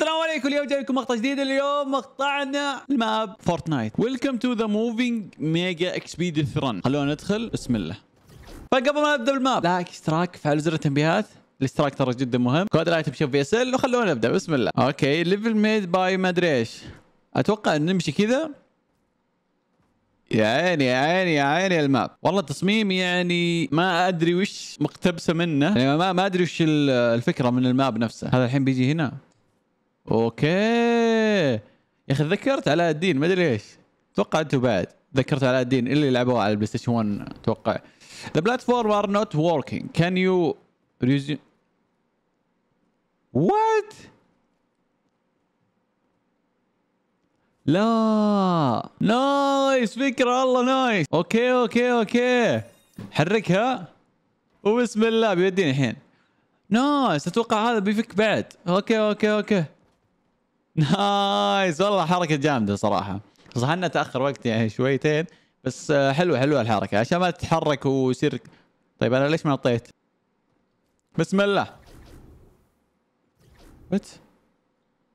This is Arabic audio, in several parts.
السلام عليكم اليوم جاي مقطع جديد اليوم مقطعنا الماب فورتنايت ويلكم تو ذا موفينج ميجا اكسبيديث رن خلونا ندخل بسم الله فقبل ما نبدا بالماب لايك اشتراك فعل زر التنبيهات الاشتراك ترى جدا مهم كود الايتم شوف في اس ال وخلونا نبدا بسم الله اوكي ليفل ميد باي ما ادري ايش اتوقع ان نمشي كذا يا عيني يا عيني يا عيني الماب والله التصميم يعني ما ادري وش مقتبسه منه يعني ما ما ادري وش الفكره من الماب نفسه هذا الحين بيجي هنا اوكي يا اخي تذكرت علاء الدين ما ادري ليش اتوقع انتم بعد ذكرت علاء الدين اللي لعبوه على البلاي ستيشن 1 اتوقع ذا بلاتفورم ار نوت وركينج كان يو resume? وات لا نايس فكرة والله نايس اوكي اوكي اوكي حركها وبسم الله بيوديني الحين نايس اتوقع هذا بيفك بعد اوكي اوكي اوكي نايس والله حركه جامده صراحه صح انه تاخر وقت يعني شويتين بس آه، حلوه حلوه الحركه عشان ما تتحرك ويصير طيب انا ليش ما نطيت بسم الله وات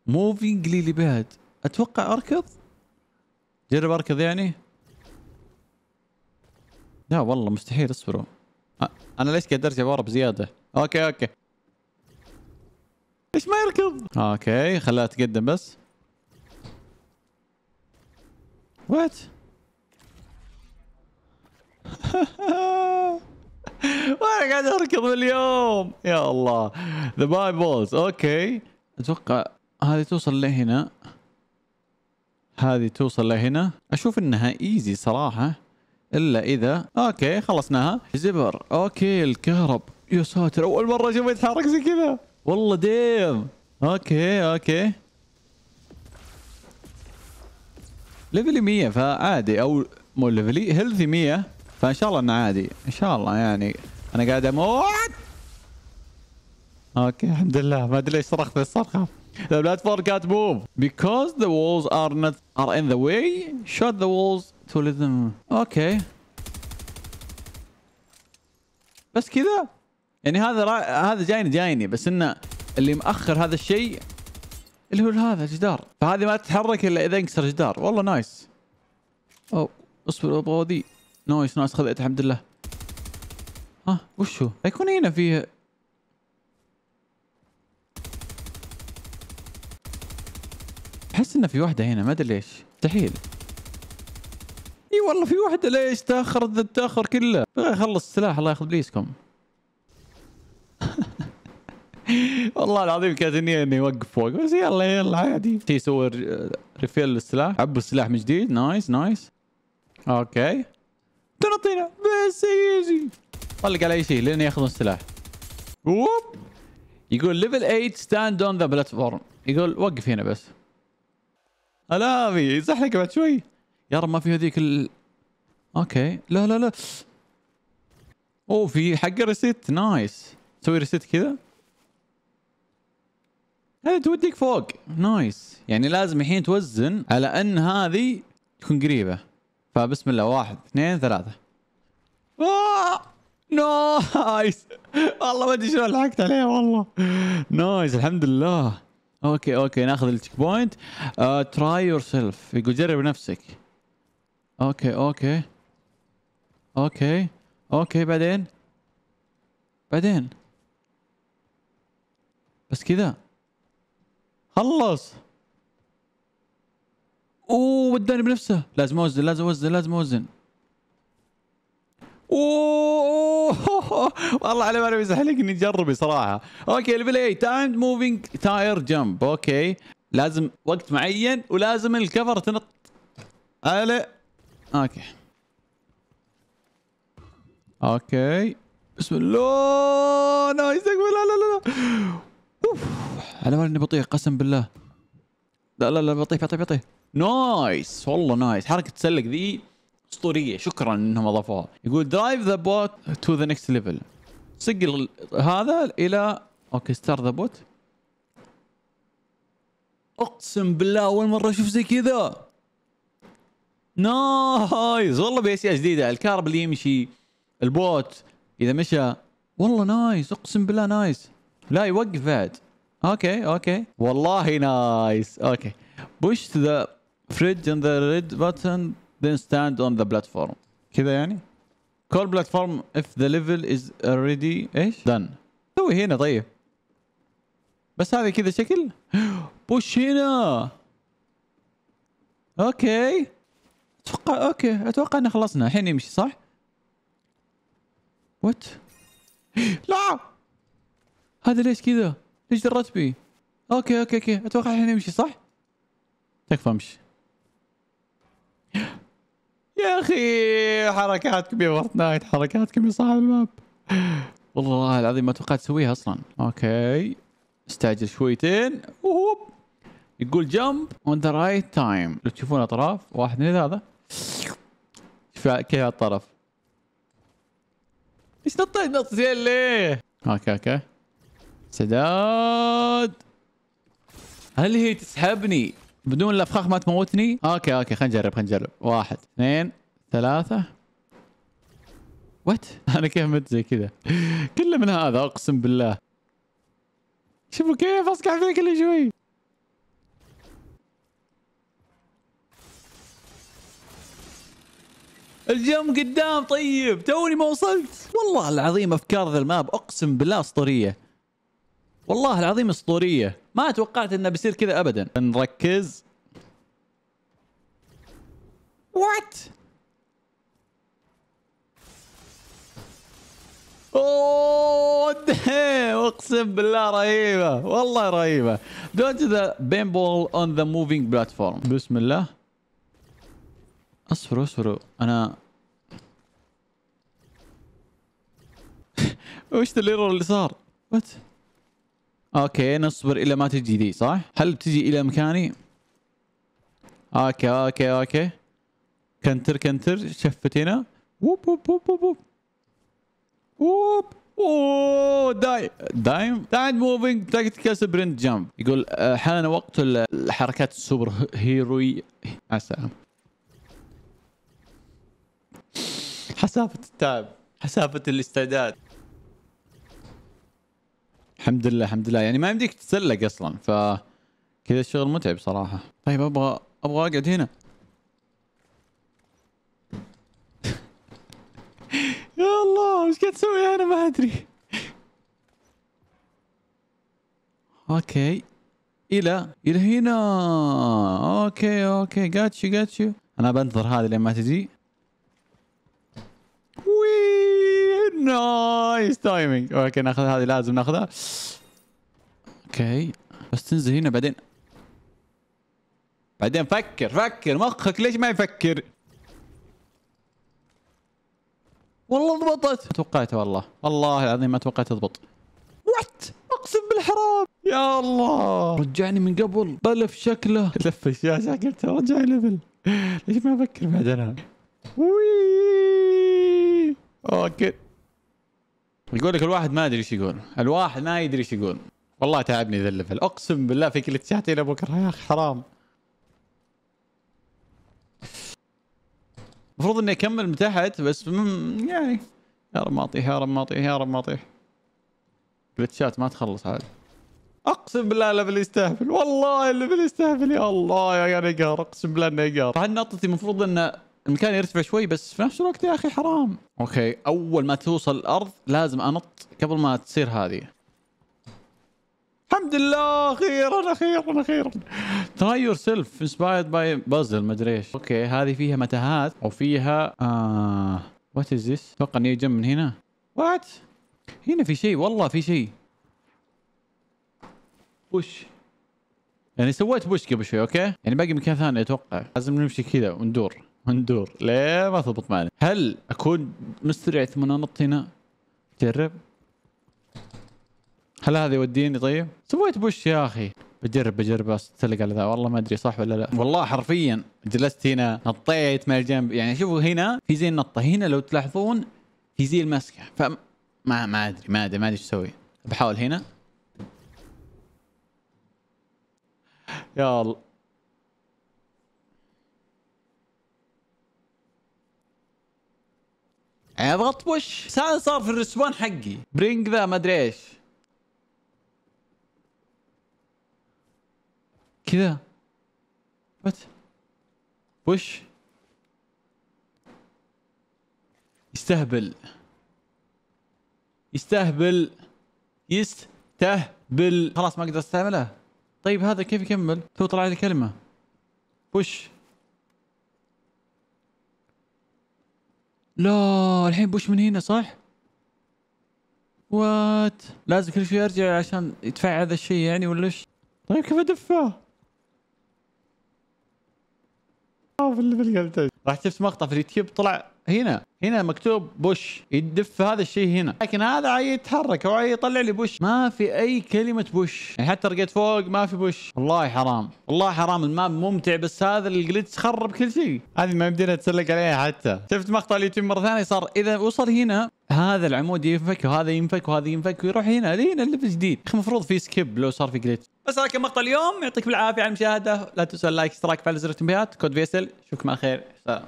موفينج ليلي باد اتوقع اركض جرب اركض يعني لا والله مستحيل اصبروا انا ليش قدرت ارجع ورا بزياده اوكي اوكي ليش ما يركض؟ اوكي خلاه تقدم بس وات وانا قاعد اركض اليوم يا الله ذا باي بولز اوكي اتوقع هذه توصل لهنا هذه توصل لهنا اشوف انها ايزي صراحه الا اذا اوكي خلصناها زبر اوكي الكهرب يا ساتر اول مره اشوفه يتحرك زي كذا والله ديم اوكي اوكي ليفلي 100 فعادي او مو ليفلي هيلثي 100 فان شاء الله انه عادي ان شاء الله يعني انا قاعد اموت اوكي الحمد لله ما ادري ليش صرخت الصرخه The platform can't move because the walls are not are in the way. Shut the walls to let them. Okay. بس كذا يعني هذا را... هذا جايني جايني بس انه اللي مأخر هذا الشيء اللي هو هذا جدار فهذه ما تتحرك الا اذا انكسر جدار والله نايس او اصبر ابغى ذي نايس نايس خذيت الحمد لله ها وش هو يكون هنا فيه احس انه في واحده هنا ما ادري ليش مستحيل اي والله في واحده ليش تاخر التاخر كله خلص السلاح الله ياخذ بليسكم والله العظيم كانت النيه اني اوقف فوق بس يلا يلا عادي تي يسوي آه، ريفيل للسلاح عبوا السلاح من جديد نايس نايس اوكي تنطينا بس ايزي طلق على اي شيء لين ياخذون السلاح اوب يقول ليفل 8 ستاند اون ذا بلاتفورم يقول وقف هنا بس الامي يزحلق بعد شوي يا رب ما في هذيك ال... اوكي لا لا لا اوه في حق الريست نايس تسوي ريست كذا هذه توديك فوق نايس يعني لازم الحين توزن على ان هذه تكون قريبه فبسم الله واحد اثنين ثلاثه آه! نايس والله ما ادري شلون لحقت عليه والله نايس الحمد لله اوكي اوكي ناخذ التشيك بوينت تراي يور سيلف يقول جرب نفسك اوكي اوكي اوكي اوكي بعدين بعدين بس كذا خلص اوه وداني بنفسه لازم اوزن لازم اوزن لازم اوزن اوه والله على بالي بيزحلقني جربي صراحه اوكي ليفل 8 تايم موفينج تاير جمب اوكي لازم وقت معين ولازم الكفر تنط على اوكي اوكي بسم الله نايس لا لا لا اوف على بالي اني بطيء قسم بالله لا لا لا بطيء بطيء بطيء نايس والله نايس حركه تسلق ذي اسطوريه شكرا انهم اضافوها يقول درايف ذا بوت تو ذا نكست ليفل سجل هذا الى اوكي ستار ذا بوت اقسم بالله اول مره اشوف زي كذا نايس والله بي جديده الكارب اللي يمشي البوت اذا مشى والله نايس اقسم بالله نايس لا يوقف بعد اوكي اوكي والله نايس اوكي بوش ذا فريدج fridge ذا ريد red ذن ستاند اون ذا بلاتفورم كذا يعني كول بلاتفورم اف ذا ليفل از اوريدي ايش دن سوي هنا طيب بس هذه كذا شكل بوش هنا اوكي اتوقع اوكي اتوقع ان خلصنا الحين يمشي صح وات لا هذا ليش كذا ليش درت بي اوكي اوكي اوكي اتوقع الحين يمشي صح تكفى امشي يا اخي حركاتكم يا فورتنايت حركاتكم يا صاحب الماب والله العظيم ما توقعت تسويها اصلا اوكي استعجل شويتين وهوب يقول جمب اون ذا رايت تايم لو تشوفون اطراف واحد من هذا كيف الطرف ايش نطيت نط زين ليه؟ اوكي اوكي سداد هل هي تسحبني بدون الافخاخ ما تموتني اوكي اوكي خلينا نجرب خلينا نجرب واحد اثنين ثلاثة وات انا كيف مت زي كذا كله من هذا اقسم بالله شوفوا كيف اصقع فيه كل شوي الجم قدام طيب توني ما وصلت والله العظيم افكار ذا الماب اقسم بالله اسطوريه والله العظيم اسطوريه ما توقعت انه بيصير كذا ابدا نركز وات اوه اقسم بالله رهيبه والله رهيبه دونت ذا بين بول اون ذا موفينج بلاتفورم بسم الله اصفروا اصفروا انا وش الايرور اللي صار؟ وات اوكي نصبر الى ما تجي ذي صح هل بتجي الى مكاني اوكي اوكي اوكي كنتر كنتر شفت هنا ووب ووب ووب ووب ووب ووب اوه دايم دايم دايم موفينج تاكتيكال سبرنت جامب يقول آه، حان وقت الحركات السوبر هيروي مع السلامه حسافه التعب حسافه الاستعداد الحمد لله الحمد لله يعني ما يمديك تتسلق اصلا ف كذا الشغل متعب صراحه طيب ابغى ابغى اقعد هنا يا الله وش قاعد تسوي انا ما ادري اوكي الى الى هنا اوكي اوكي جاتشي جاتشي انا بنتظر هذه لين ما تجي نايس تايمينج اوكي ناخذ هذه لازم ناخذها اوكي بس تنزل هنا بعدين بعدين فكر فكر مخك ليش ما يفكر والله ضبطت ما توقعتها والله والله العظيم ما توقعت تضبط وات اقسم بالحرام يا الله رجعني من قبل بلف شكله لف الشاشه قلت رجع ليفل ليش ما افكر بعدين اوكي يقول لك الواحد ما ادري ايش يقول الواحد ما يدري ايش يقول والله تعبني ذا الليفل اقسم بالله في كل ساعتين ابو بكره يا اخي حرام المفروض اني اكمل من تحت بس يعني يا رب ما اطيح يا رب ما اطيح يا رب ما اطيح جلتشات ما تخلص عاد اقسم بالله الليفل يستهبل والله الليفل يستهبل يا الله يا قهر اقسم بالله انه نقار طبعا نطتي المفروض انه المكان يرتفع شوي بس في نفس الوقت يا اخي حرام اوكي اول ما توصل الارض لازم انط قبل ما تصير هذه الحمد لله اخيرا اخيرا اخيرا تراي يور سيلف انسبايرد باي بازل مدري ايش اوكي هذه فيها متاهات وفيها وات از ذس اتوقع اني جنب من هنا وات هنا في شيء والله في شيء وش يعني سويت بوش قبل شوي اوكي يعني باقي مكان ثاني اتوقع لازم نمشي كذا وندور وندور ليه ما تضبط معنا هل اكون مسترع ثم انط هنا جرب هل هذا يوديني طيب سويت بوش يا اخي بجرب بجرب اتسلق على ذا والله ما ادري صح ولا لا والله حرفيا جلست هنا نطيت من الجنب يعني شوفوا هنا في زي النطه هنا لو تلاحظون في زي المسكه ف ما ما ادري ما ادري ما ادري ايش اسوي بحاول هنا يا الله اضغط ابغى اطبش هذا صار في الرسبون حقي برينج ذا ما ادري ايش كذا وات بوش يستهبل يستهبل يستهبل خلاص ما اقدر استعمله طيب هذا كيف يكمل تو طلع لي كلمه بوش لا الحين بوش من هنا صح؟ وات لازم كل شيء ارجع عشان يدفع هذا الشيء يعني ولا ايش؟ طيب كيف ادفه؟ آه، في اللي راح شفت مقطع في اليوتيوب طلع هنا هنا مكتوب بوش يدف هذا الشيء هنا لكن هذا يتحرك او يطلع لي بوش ما في اي كلمه بوش يعني حتى رقيت فوق ما في بوش والله حرام والله حرام الماب ممتع بس هذا الجلتش خرب كل شيء هذه ما يمدينا نتسلق عليها حتى شفت مقطع اليوتيوب مره ثانيه صار اذا وصل هنا هذا العمود ينفك وهذا ينفك وهذا ينفك ويروح هنا لين الليفل جديد اخي المفروض في سكيب لو صار في جلتش بس هذا كان مقطع اليوم يعطيك العافيه على المشاهده لا تنسوا اللايك اشتراك فعل زر التنبيهات كود فيسل اشوفكم على خير سلام